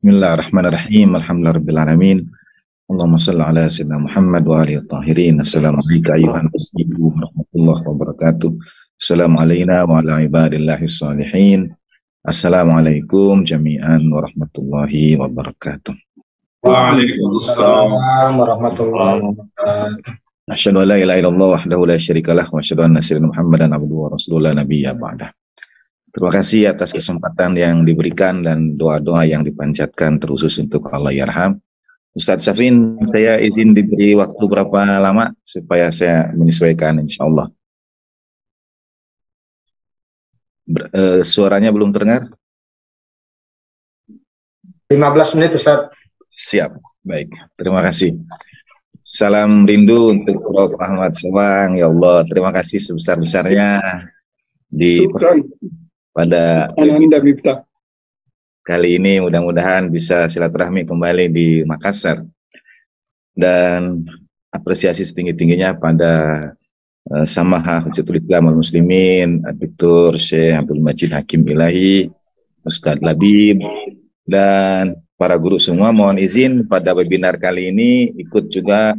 بسم الله الرحمن الرحيم الحمد لله رب العالمين اللهم صل على سيدنا محمد وآله الطاهرين السلام عليك أيها المسلمين ورحمة الله وبركاته السلام علينا وعلى عباد الله الصالحين السلام عليكم جميعا ورحمة الله وبركاته وعليكم السلام ورحمة الله وبركاته أشهد أن لا إله إلا الله وحده لا شريك له وأشهد أن سيدنا محمدا عبده ورسوله نبيا بعده Terima kasih atas kesempatan yang diberikan dan doa-doa yang dipanjatkan terusus untuk Allah Yarham. Ustadz Safrin, saya izin diberi waktu berapa lama supaya saya menyesuaikan insya Allah. Ber, uh, suaranya belum terdengar? 15 menit Ustaz. Siap, baik. Terima kasih. Salam rindu untuk Prof. Ahmad Sewang, ya Allah. Terima kasih sebesar-besarnya di Syukran pada Ananda Kali ini mudah-mudahan bisa silaturahmi kembali di Makassar. Dan apresiasi setinggi-tingginya pada uh, Samaha Hujatul Islam Muslimin, Abitur Syekh Abdul Majid Hakim Ilahi, Ustadz Labib, dan para guru semua mohon izin pada webinar kali ini ikut juga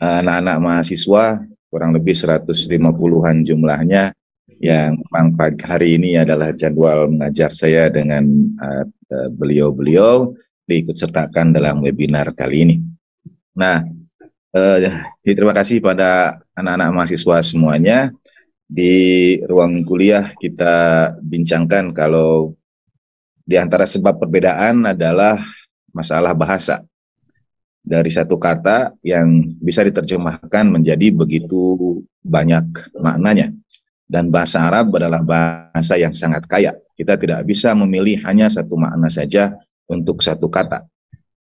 eh, anak-anak mahasiswa kurang lebih 150-an jumlahnya yang memang pagi hari ini adalah jadwal mengajar saya dengan eh, eh, beliau-beliau uh, diikut sertakan dalam webinar kali ini. Nah, uh, terima kasih pada anak-anak mahasiswa semuanya. Di ruang kuliah kita bincangkan kalau di antara sebab perbedaan adalah masalah bahasa. Dari satu kata yang bisa diterjemahkan menjadi begitu banyak maknanya. Dan bahasa Arab adalah bahasa yang sangat kaya. Kita tidak bisa memilih hanya satu makna saja untuk satu kata.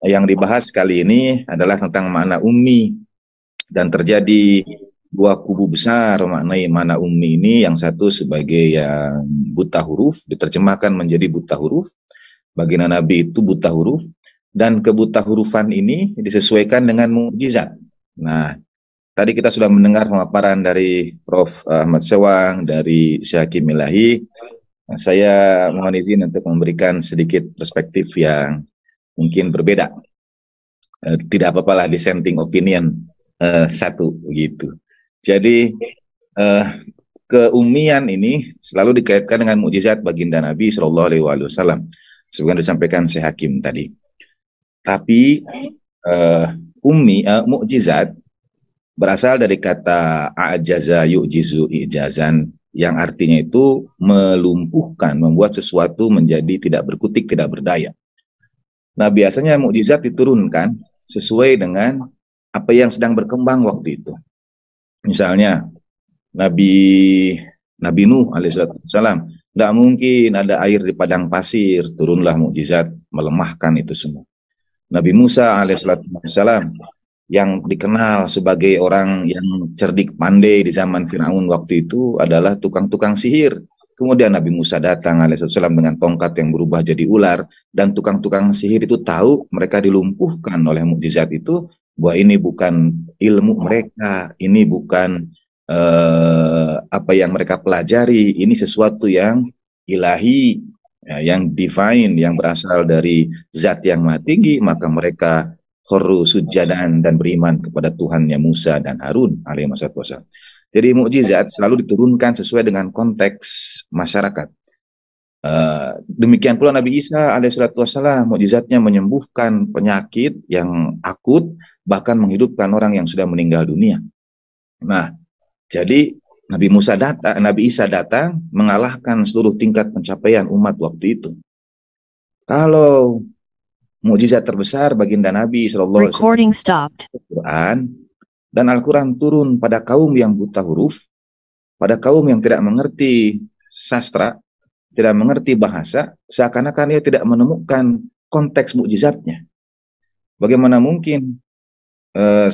Yang dibahas kali ini adalah tentang makna ummi dan terjadi dua kubu besar maknai makna ummi ini yang satu sebagai yang buta huruf diterjemahkan menjadi buta huruf Bagi nabi itu buta huruf dan kebuta hurufan ini disesuaikan dengan mujizat. nah Tadi kita sudah mendengar pemaparan dari Prof. Ahmad Sewang, dari Syahki Milahi. Nah, saya mohon izin untuk memberikan sedikit perspektif yang mungkin berbeda. Eh, tidak apa-apalah dissenting opinion uh, satu begitu. Jadi uh, keumian ini selalu dikaitkan dengan mukjizat baginda Nabi Shallallahu Alaihi Wasallam, sebagaimana disampaikan Syekh Hakim tadi. Tapi uh, umi uh, mukjizat berasal dari kata ajaza yu'jizu ijazan yang artinya itu melumpuhkan, membuat sesuatu menjadi tidak berkutik, tidak berdaya. Nah, biasanya mukjizat diturunkan sesuai dengan apa yang sedang berkembang waktu itu. Misalnya Nabi Nabi Nuh alaihissalam, tidak mungkin ada air di padang pasir, turunlah mukjizat melemahkan itu semua. Nabi Musa alaihissalam, yang dikenal sebagai orang yang cerdik pandai di zaman Firaun waktu itu adalah tukang-tukang sihir. Kemudian Nabi Musa datang alaihissalam dengan tongkat yang berubah jadi ular dan tukang-tukang sihir itu tahu mereka dilumpuhkan oleh mukjizat itu bahwa ini bukan ilmu mereka, ini bukan eh, apa yang mereka pelajari, ini sesuatu yang ilahi, ya, yang divine, yang berasal dari zat yang maha maka mereka khurru sujadan dan beriman kepada Tuhannya Musa dan Harun alaihi wasallam. Jadi mukjizat selalu diturunkan sesuai dengan konteks masyarakat. Uh, demikian pula Nabi Isa alaihissalatu wasallam mukjizatnya menyembuhkan penyakit yang akut bahkan menghidupkan orang yang sudah meninggal dunia. Nah, jadi Nabi Musa datang, Nabi Isa datang mengalahkan seluruh tingkat pencapaian umat waktu itu. Kalau mukjizat terbesar baginda Nabi Shallallahu Alaihi Recording stopped. Quran dan Al-Quran turun pada kaum yang buta huruf, pada kaum yang tidak mengerti sastra, tidak mengerti bahasa, seakan-akan ia tidak menemukan konteks mukjizatnya. Bagaimana mungkin, eh,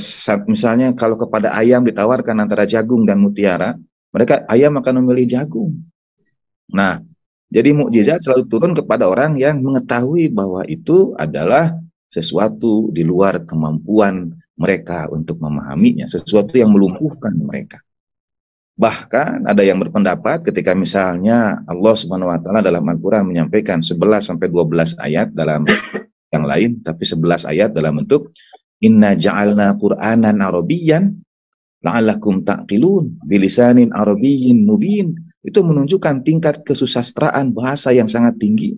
misalnya kalau kepada ayam ditawarkan antara jagung dan mutiara, mereka ayam akan memilih jagung. Nah, jadi mukjizat selalu turun kepada orang yang mengetahui bahwa itu adalah sesuatu di luar kemampuan mereka untuk memahaminya, sesuatu yang melumpuhkan mereka. Bahkan ada yang berpendapat ketika misalnya Allah Subhanahu wa taala dalam Al-Qur'an menyampaikan 11 sampai 12 ayat dalam yang lain tapi 11 ayat dalam bentuk inna ja'alna Qur'anan Arabiyyan la'allakum ta'qilun bilisanin arabiyyin mubin itu menunjukkan tingkat kesusastraan bahasa yang sangat tinggi.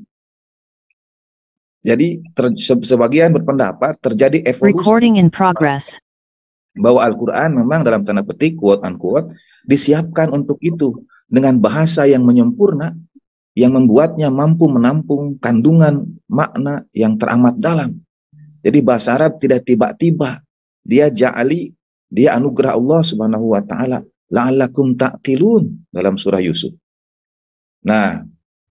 Jadi ter, se, sebagian berpendapat terjadi evolusi in bahwa Al-Quran memang dalam tanda petik quote unquote disiapkan untuk itu dengan bahasa yang menyempurna yang membuatnya mampu menampung kandungan makna yang teramat dalam. Jadi bahasa Arab tidak tiba-tiba dia ja'ali, dia anugerah Allah Subhanahu wa taala la'allakum ta'qilun dalam surah Yusuf. Nah,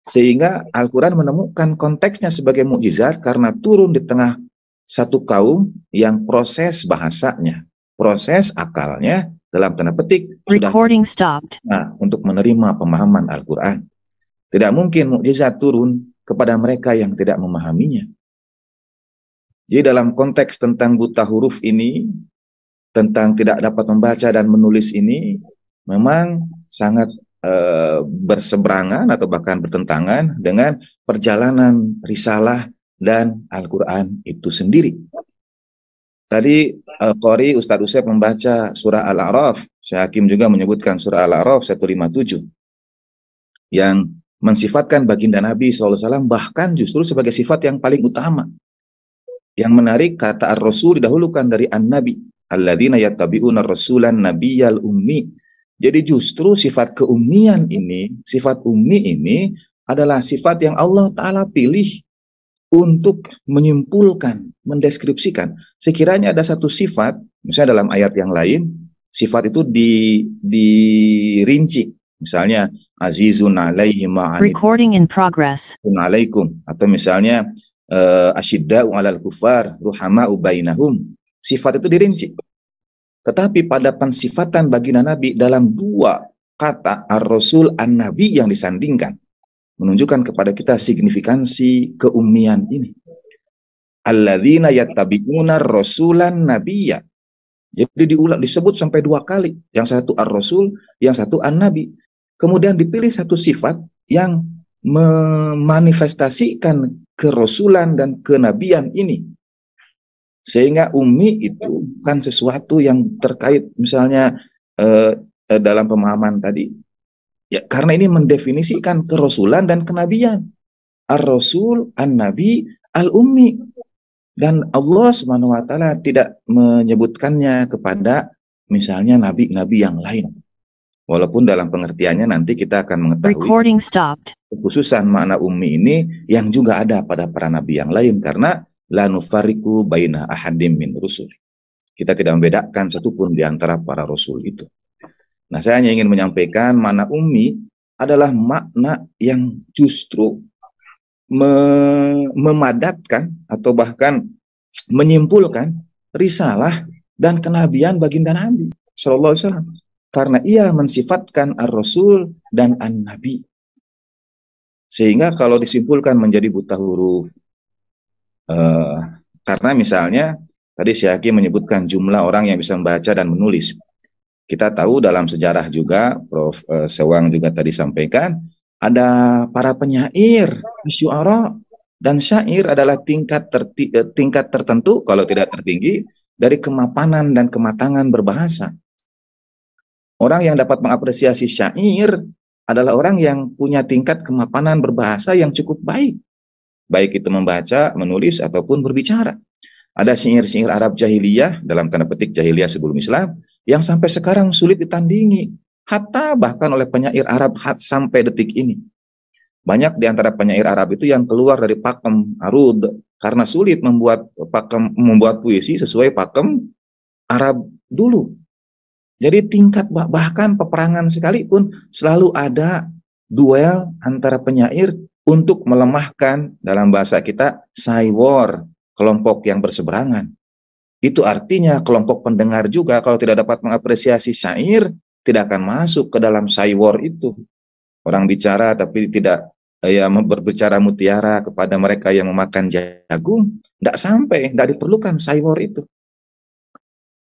sehingga Al-Quran menemukan konteksnya sebagai mukjizat karena turun di tengah satu kaum yang proses bahasanya, proses akalnya dalam tanda petik Recording sudah stopped. Nah, untuk menerima pemahaman Al-Quran. Tidak mungkin mukjizat turun kepada mereka yang tidak memahaminya. Jadi dalam konteks tentang buta huruf ini, tentang tidak dapat membaca dan menulis ini memang sangat e, berseberangan atau bahkan bertentangan dengan perjalanan risalah dan Al-Quran itu sendiri. Tadi Kori eh, Qori Ustadz Usep membaca surah Al-A'raf. Syekh Hakim juga menyebutkan surah Al-A'raf 157 yang mensifatkan baginda Nabi SAW bahkan justru sebagai sifat yang paling utama. Yang menarik kata Ar-Rasul didahulukan dari An-Nabi alladzina yattabi'una rasulan Nabiyal ummi. Jadi justru sifat keumian ini, sifat ummi ini adalah sifat yang Allah taala pilih untuk menyimpulkan, mendeskripsikan. Sekiranya ada satu sifat, misalnya dalam ayat yang lain, sifat itu di dirinci. Misalnya azizun alaihi Recording in progress. assalamualaikum atau misalnya uh, asyidda'u alal kufar ruhama'u bainahum Sifat itu dirinci. Tetapi pada pensifatan baginda Nabi dalam dua kata ar-rasul an-nabi yang disandingkan menunjukkan kepada kita signifikansi keumian ini. Alladzina yattabi'una rasulan nabiyya. Jadi diulang disebut sampai dua kali. Yang satu ar-rasul, yang satu an-nabi. Kemudian dipilih satu sifat yang memanifestasikan kerasulan dan kenabian ini sehingga umi itu ya. bukan sesuatu yang terkait misalnya eh, eh, dalam pemahaman tadi. Ya, karena ini mendefinisikan kerasulan dan kenabian. Ar-Rasul, An-Nabi, Al-Ummi. Dan Allah Subhanahu wa taala tidak menyebutkannya kepada misalnya nabi-nabi yang lain. Walaupun dalam pengertiannya nanti kita akan mengetahui khususan makna ummi ini yang juga ada pada para nabi yang lain karena la nufariku baina ahadim min rusul. Kita tidak membedakan satupun di antara para rasul itu. Nah, saya hanya ingin menyampaikan mana ummi adalah makna yang justru me memadatkan atau bahkan menyimpulkan risalah dan kenabian baginda Nabi Shallallahu Alaihi Wasallam karena ia mensifatkan ar-rasul dan an-nabi sehingga kalau disimpulkan menjadi buta huruf Eh, karena misalnya tadi Syaki menyebutkan jumlah orang yang bisa membaca dan menulis. Kita tahu dalam sejarah juga, Prof. Eh, Sewang juga tadi sampaikan, ada para penyair, syuara, dan syair adalah tingkat terti, eh, tingkat tertentu kalau tidak tertinggi dari kemapanan dan kematangan berbahasa. Orang yang dapat mengapresiasi syair adalah orang yang punya tingkat kemapanan berbahasa yang cukup baik baik itu membaca, menulis ataupun berbicara. Ada sihir-sihir Arab jahiliyah dalam tanda petik jahiliyah sebelum Islam yang sampai sekarang sulit ditandingi, hatta bahkan oleh penyair Arab hat sampai detik ini. Banyak di antara penyair Arab itu yang keluar dari pakem arud karena sulit membuat pakem membuat puisi sesuai pakem Arab dulu. Jadi tingkat bahkan peperangan sekalipun selalu ada duel antara penyair untuk melemahkan dalam bahasa kita cyber kelompok yang berseberangan. Itu artinya kelompok pendengar juga kalau tidak dapat mengapresiasi syair, tidak akan masuk ke dalam cywar itu. Orang bicara tapi tidak eh, ya berbicara mutiara kepada mereka yang memakan jagung, tidak sampai, tidak diperlukan cywar itu.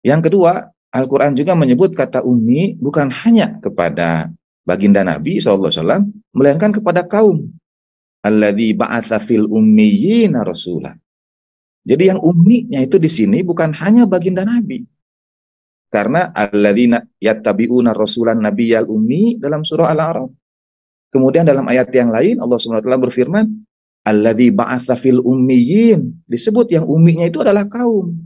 Yang kedua, Al-Quran juga menyebut kata ummi bukan hanya kepada baginda Nabi SAW, melainkan kepada kaum alladzi ba'atha fil ummiyina rasulah. Jadi yang umminya itu di sini bukan hanya baginda Nabi. Karena alladzina yattabi'una rasulan al ummi dalam surah Al-A'raf. Kemudian dalam ayat yang lain Allah Subhanahu wa taala berfirman, alladzi ba'atha fil ummiyin. Disebut yang umminya itu adalah kaum.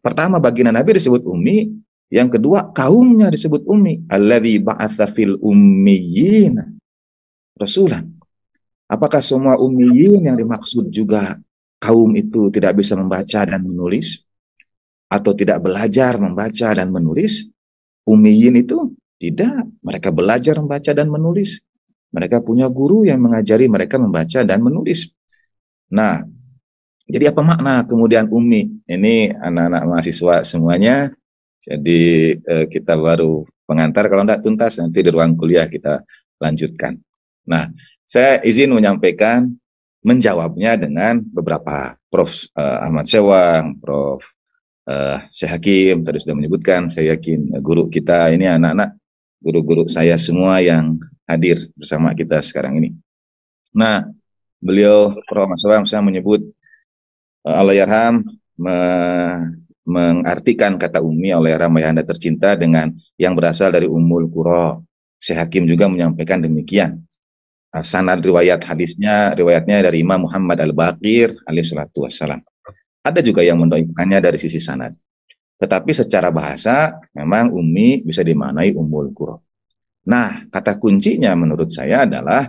Pertama baginda Nabi disebut ummi, yang kedua kaumnya disebut ummi. Alladzi ba'atha fil ummiyina rasulan. Apakah semua ummiyin yang dimaksud juga kaum itu tidak bisa membaca dan menulis atau tidak belajar membaca dan menulis? Ummiyin itu tidak, mereka belajar membaca dan menulis. Mereka punya guru yang mengajari mereka membaca dan menulis. Nah, jadi apa makna kemudian umi Ini anak-anak mahasiswa semuanya. Jadi eh, kita baru pengantar kalau tidak tuntas nanti di ruang kuliah kita lanjutkan. Nah, saya izin menyampaikan menjawabnya dengan beberapa Prof eh, Ahmad Sewang, Prof eh, Syekh Hakim tadi sudah menyebutkan, saya yakin eh, guru kita ini anak-anak guru-guru saya semua yang hadir bersama kita sekarang ini. Nah, beliau Prof Ahmad Sewang saya menyebut eh, Allah Yarham me mengartikan kata ummi oleh Ramayana tercinta dengan yang berasal dari Umul Kuro. Syekh Hakim juga menyampaikan demikian. Eh, sanad riwayat hadisnya riwayatnya dari Imam Muhammad Al-Baqir salatu wassalam. Ada juga yang mendoakannya dari sisi sanad. Tetapi secara bahasa memang Ummi bisa dimanai Ummul Qura. Nah, kata kuncinya menurut saya adalah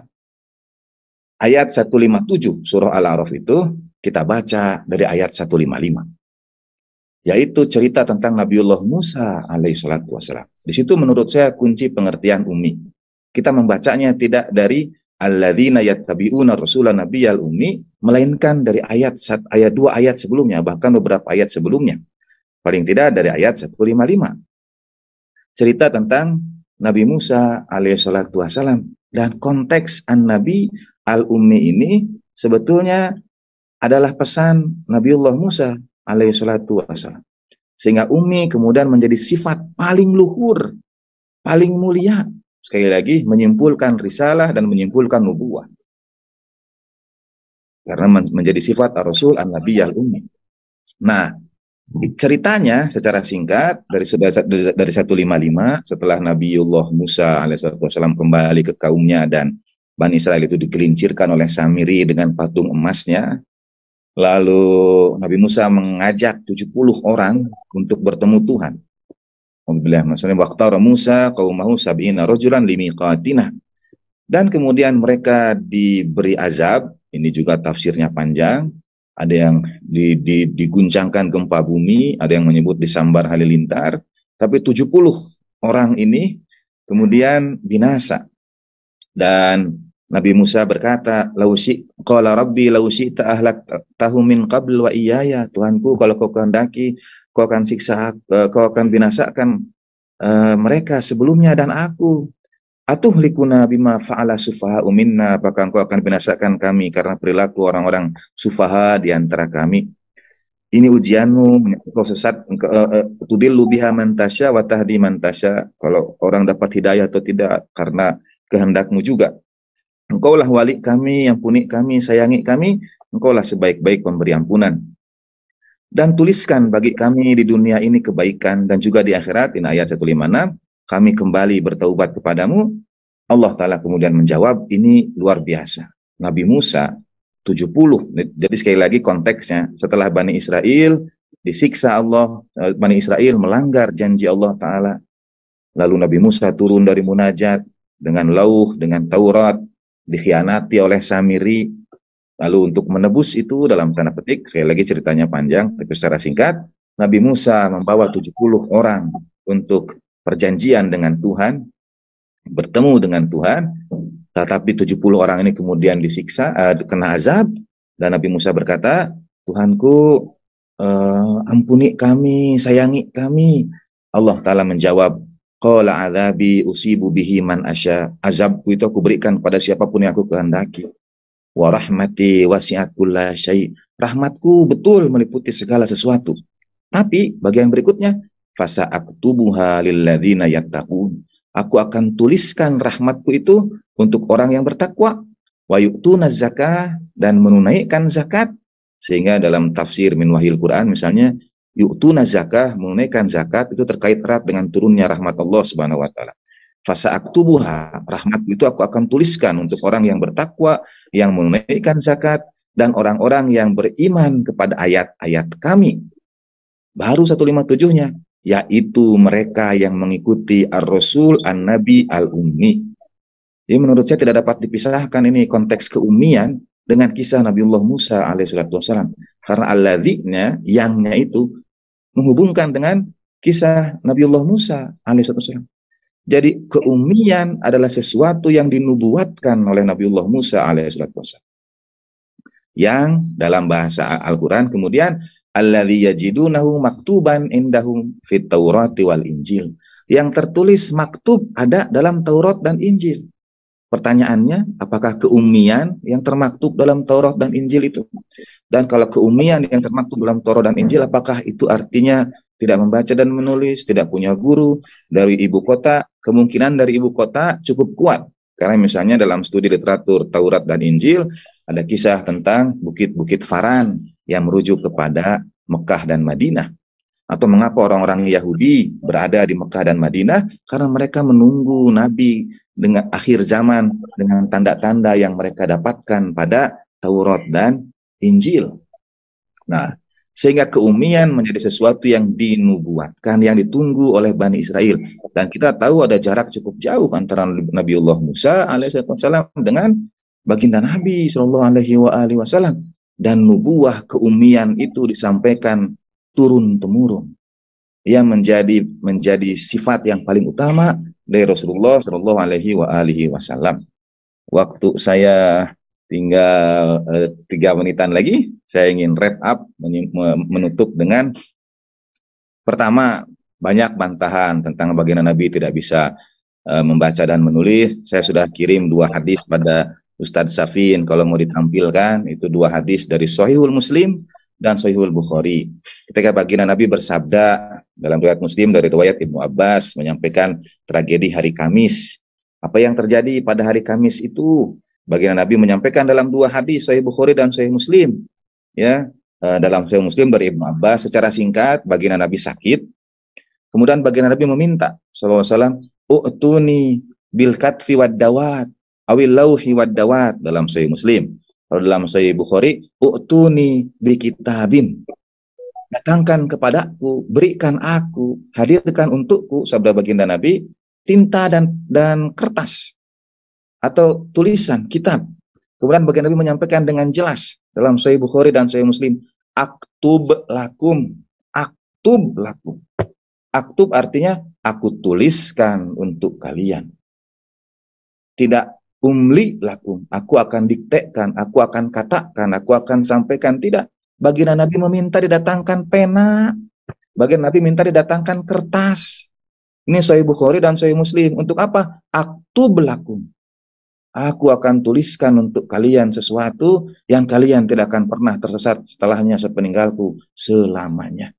ayat 157 surah Al-A'raf itu kita baca dari ayat 155. Yaitu cerita tentang Nabiullah Musa salatu wassalam. Di situ menurut saya kunci pengertian Ummi. Kita membacanya tidak dari alladzina yattabi'una rasulan Al ummi melainkan dari ayat sat, ayat dua ayat sebelumnya bahkan beberapa ayat sebelumnya paling tidak dari ayat 155 cerita tentang Nabi Musa alaihissalatu wassalam dan konteks an-nabi al-ummi ini sebetulnya adalah pesan Nabiullah Musa alaihissalatu wassalam sehingga ummi kemudian menjadi sifat paling luhur paling mulia sekali lagi menyimpulkan risalah dan menyimpulkan nubuah. Karena menjadi sifat Rasul An-Nabi Al-Ummi. Nah, ceritanya secara singkat dari dari 155 setelah Nabiullah Musa alaihissalam kembali ke kaumnya dan Bani Israel itu dikelincirkan oleh Samiri dengan patung emasnya. Lalu Nabi Musa mengajak 70 orang untuk bertemu Tuhan. Alhamdulillah maksudnya orang Musa qaumahu sab'ina rajulan limiqatina. Dan kemudian mereka diberi azab, ini juga tafsirnya panjang. Ada yang di, di, diguncangkan gempa bumi, ada yang menyebut disambar halilintar. Tapi 70 orang ini kemudian binasa. Dan Nabi Musa berkata, "Lausi qala rabbi lausi ta ahlak tahu min qabl wa iyaya." Tuhanku, kalau kau kehendaki, kau akan siksa eh, kau akan binasakan uh, mereka sebelumnya dan aku atuh likuna bima fa'ala sufaha uminna apakah kau akan binasakan kami karena perilaku orang-orang sufaha di antara kami ini ujianmu Kau sesat engkau, eh, uh, mantasya wa mantasya kalau orang dapat hidayah atau tidak karena kehendakmu juga engkaulah wali kami yang punik kami sayangi kami engkaulah sebaik-baik pemberi ampunan dan tuliskan bagi kami di dunia ini kebaikan dan juga di akhirat in ayat 156 kami kembali bertaubat kepadamu Allah taala kemudian menjawab ini luar biasa Nabi Musa 70 jadi sekali lagi konteksnya setelah Bani Israel disiksa Allah eh, Bani Israel melanggar janji Allah taala lalu Nabi Musa turun dari munajat dengan lauh dengan Taurat dikhianati oleh Samiri Lalu untuk menebus itu dalam tanda petik, sekali lagi ceritanya panjang, tapi secara singkat, Nabi Musa membawa 70 orang untuk perjanjian dengan Tuhan, bertemu dengan Tuhan, tetapi 70 orang ini kemudian disiksa, uh, kena azab, dan Nabi Musa berkata, Tuhanku, uh, ampuni kami, sayangi kami. Allah Ta'ala menjawab, Qala azabi usibu bihi man asya. Azabku itu aku berikan pada siapapun yang aku kehendaki wa rahmati wasi'at kulla syai. Rahmatku betul meliputi segala sesuatu. Tapi bagian berikutnya fasa aktubuha lilladzina yattaqun. Aku akan tuliskan rahmatku itu untuk orang yang bertakwa wa yu'tuna zakah dan menunaikan zakat sehingga dalam tafsir min wahil Quran misalnya yu'tuna zakah menunaikan zakat itu terkait erat dengan turunnya rahmat Allah Subhanahu wa taala. Fasa aktubuha, rahmat itu aku akan tuliskan untuk orang yang bertakwa, yang menunaikan zakat, dan orang-orang yang beriman kepada ayat-ayat kami. Baru 157-nya, yaitu mereka yang mengikuti Ar-Rasul, An-Nabi, Al-Ummi. ini menurut saya tidak dapat dipisahkan ini konteks keumian dengan kisah Nabiullah Musa alaihissalam. Karena alladziknya, yangnya itu, menghubungkan dengan kisah Nabiullah Musa alaihissalam. Jadi keumian adalah sesuatu yang dinubuatkan oleh Nabiullah Musa alaihissalam. Yang dalam bahasa Al-Quran kemudian alladhi yajidunahu maktuban indahum fit Taurati wal Injil. Yang tertulis maktub ada dalam Taurat dan Injil. Pertanyaannya, apakah keumian yang termaktub dalam Taurat dan Injil itu? Dan kalau keumian yang termaktub dalam Taurat dan Injil, apakah itu artinya tidak membaca dan menulis, tidak punya guru dari ibu kota, kemungkinan dari ibu kota cukup kuat. Karena misalnya dalam studi literatur Taurat dan Injil ada kisah tentang bukit-bukit Faran yang merujuk kepada Mekah dan Madinah. Atau mengapa orang-orang Yahudi berada di Mekah dan Madinah? Karena mereka menunggu Nabi dengan akhir zaman dengan tanda-tanda yang mereka dapatkan pada Taurat dan Injil. Nah, sehingga keumian menjadi sesuatu yang dinubuatkan yang ditunggu oleh Bani Israel dan kita tahu ada jarak cukup jauh antara Nabi Allah Musa alaihissalam dengan baginda Nabi Shallallahu dan nubuah keumian itu disampaikan turun temurun yang menjadi menjadi sifat yang paling utama dari Rasulullah Shallallahu Waktu saya tinggal eh, tiga menitan lagi saya ingin wrap up menutup dengan pertama banyak bantahan tentang bagaimana Nabi tidak bisa uh, membaca dan menulis saya sudah kirim dua hadis pada Ustadz Safin kalau mau ditampilkan itu dua hadis dari Sohihul Muslim dan Sohihul Bukhari ketika baginda Nabi bersabda dalam riwayat Muslim dari riwayat Ibnu Abbas menyampaikan tragedi hari Kamis apa yang terjadi pada hari Kamis itu Baginda Nabi menyampaikan dalam dua hadis Sahih Bukhari dan Sahih Muslim. Ya, eh, dalam Sahih Muslim dari Ibnu Abbas secara singkat baginda Nabi sakit. Kemudian baginda Nabi meminta sallallahu alaihi wasallam, "Utuni bil katfi wad dawat awil lauhi wad dawat" dalam Sahih Muslim. Kalau dalam Sahih Bukhari, "Utuni bi kitabin" datangkan kepadaku, berikan aku, hadirkan untukku, sabda baginda Nabi, tinta dan dan kertas atau tulisan kitab. Kemudian bagian Nabi menyampaikan dengan jelas dalam Sahih Bukhari dan Sahih Muslim, aktub lakum, aktub lakum. Aktub artinya aku tuliskan untuk kalian. Tidak umli lakum, aku akan diktekan, aku akan katakan, aku akan sampaikan. Tidak, baginda Nabi meminta didatangkan pena, baginda Nabi minta didatangkan kertas. Ini Sahih Bukhari dan Sahih Muslim. Untuk apa? Aktub lakum Aku akan tuliskan untuk kalian sesuatu yang kalian tidak akan pernah tersesat setelahnya sepeninggalku selamanya.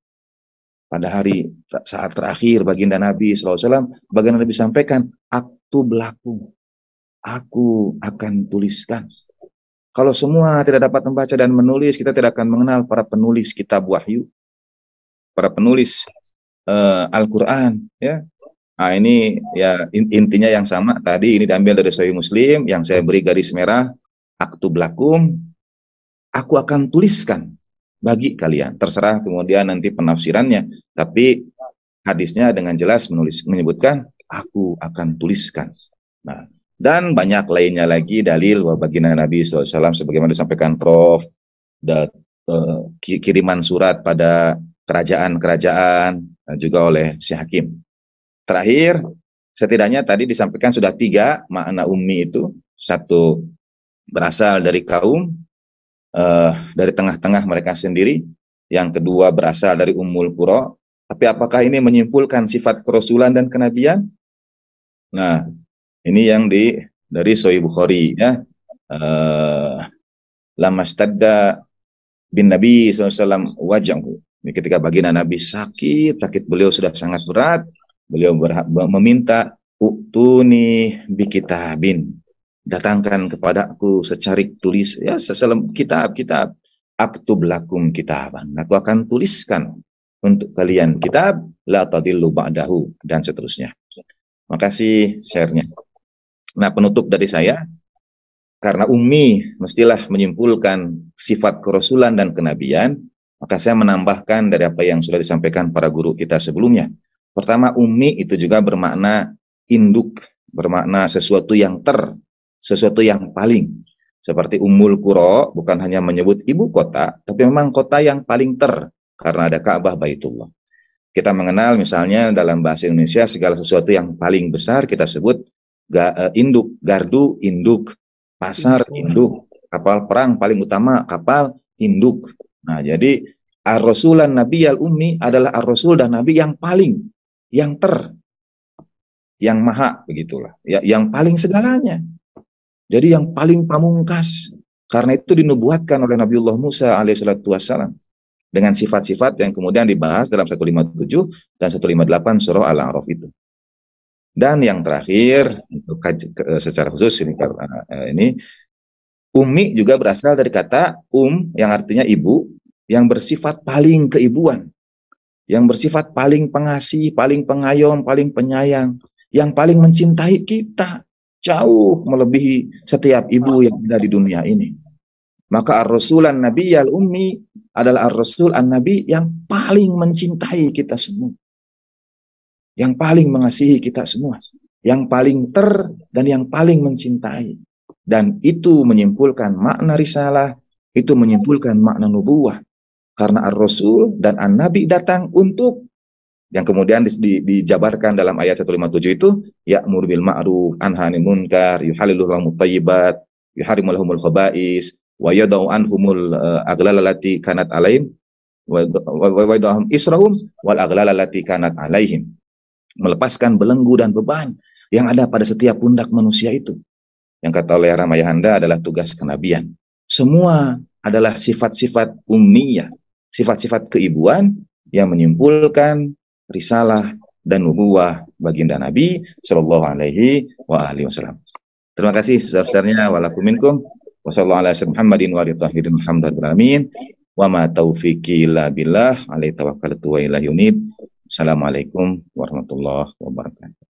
Pada hari saat terakhir baginda Nabi SAW, baginda Nabi sampaikan, aku berlaku, aku akan tuliskan. Kalau semua tidak dapat membaca dan menulis, kita tidak akan mengenal para penulis kitab wahyu, para penulis uh, Al-Quran, ya, Nah, ini ya intinya yang sama tadi ini diambil dari Sahih Muslim yang saya beri garis merah aktu belakum aku akan tuliskan bagi kalian. Terserah kemudian nanti penafsirannya, tapi hadisnya dengan jelas menulis menyebutkan aku akan tuliskan. Nah, dan banyak lainnya lagi dalil bahwa baginda Nabi SAW sebagaimana disampaikan Prof da, uh, eh, kiriman surat pada kerajaan-kerajaan eh, juga oleh si hakim. Terakhir, setidaknya tadi disampaikan sudah tiga makna ummi itu. Satu berasal dari kaum, eh, dari tengah-tengah mereka sendiri. Yang kedua berasal dari umul kuro. Tapi apakah ini menyimpulkan sifat kerasulan dan kenabian? Nah, ini yang di dari Soi Bukhari ya. Eh, Lamastadda bin Nabi SAW wajahku Ketika baginda Nabi sakit, sakit beliau sudah sangat berat, Beliau meminta uktuni bikitabin. Datangkan kepadaku secarik tulis ya seselem kitab kitab aktub lakum kitaban. Aku akan tuliskan untuk kalian kitab la tadillu ba'dahu dan seterusnya. Makasih sharenya Nah, penutup dari saya karena ummi mestilah menyimpulkan sifat kerasulan dan kenabian, maka saya menambahkan dari apa yang sudah disampaikan para guru kita sebelumnya. Pertama ummi itu juga bermakna induk, bermakna sesuatu yang ter, sesuatu yang paling. Seperti umul kuro bukan hanya menyebut ibu kota, tapi memang kota yang paling ter karena ada Ka'bah Baitullah. Kita mengenal misalnya dalam bahasa Indonesia segala sesuatu yang paling besar kita sebut ga, eh, induk, gardu induk, pasar induk, kapal perang paling utama kapal induk. Nah, jadi Ar-Rasulan Nabi Al-Ummi adalah Ar-Rasul dan Nabi yang paling yang ter, yang maha begitulah, ya, yang paling segalanya. Jadi yang paling pamungkas. Karena itu dinubuatkan oleh Nabiullah Musa alaihissalam dengan sifat-sifat yang kemudian dibahas dalam 157 dan 158 surah Al-A'raf itu. Dan yang terakhir untuk eh, secara khusus ini karena eh, ini Umi juga berasal dari kata um yang artinya ibu yang bersifat paling keibuan yang bersifat paling pengasih, paling pengayom, paling penyayang, yang paling mencintai kita jauh melebihi setiap ibu yang ada di dunia ini. Maka ar-rasulan nabi al ummi adalah ar-rasul an-nabi yang paling mencintai kita semua. Yang paling mengasihi kita semua, yang paling ter dan yang paling mencintai. Dan itu menyimpulkan makna risalah, itu menyimpulkan makna nubuah, karena Ar-Rasul dan An-Nabi datang untuk yang kemudian di, di, dijabarkan dalam ayat 157 itu ya murbil ma'ruf anhanil munkar yuhalilul lahum thayyibat yuharimul lahumul khaba'is wa yadau anhumul uh, lati kanat alaihim wa yadahum israhum wal lati kanat alaihim melepaskan belenggu dan beban yang ada pada setiap pundak manusia itu yang kata oleh Ramayahanda adalah tugas kenabian semua adalah sifat-sifat ummiyah sifat-sifat keibuan yang menyimpulkan risalah dan nubuah baginda Nabi Shallallahu Alaihi Wasallam. Terima kasih sebesar-besarnya walakuminkum. Wassalamualaikum Assalamualaikum warahmatullahi wabarakatuh.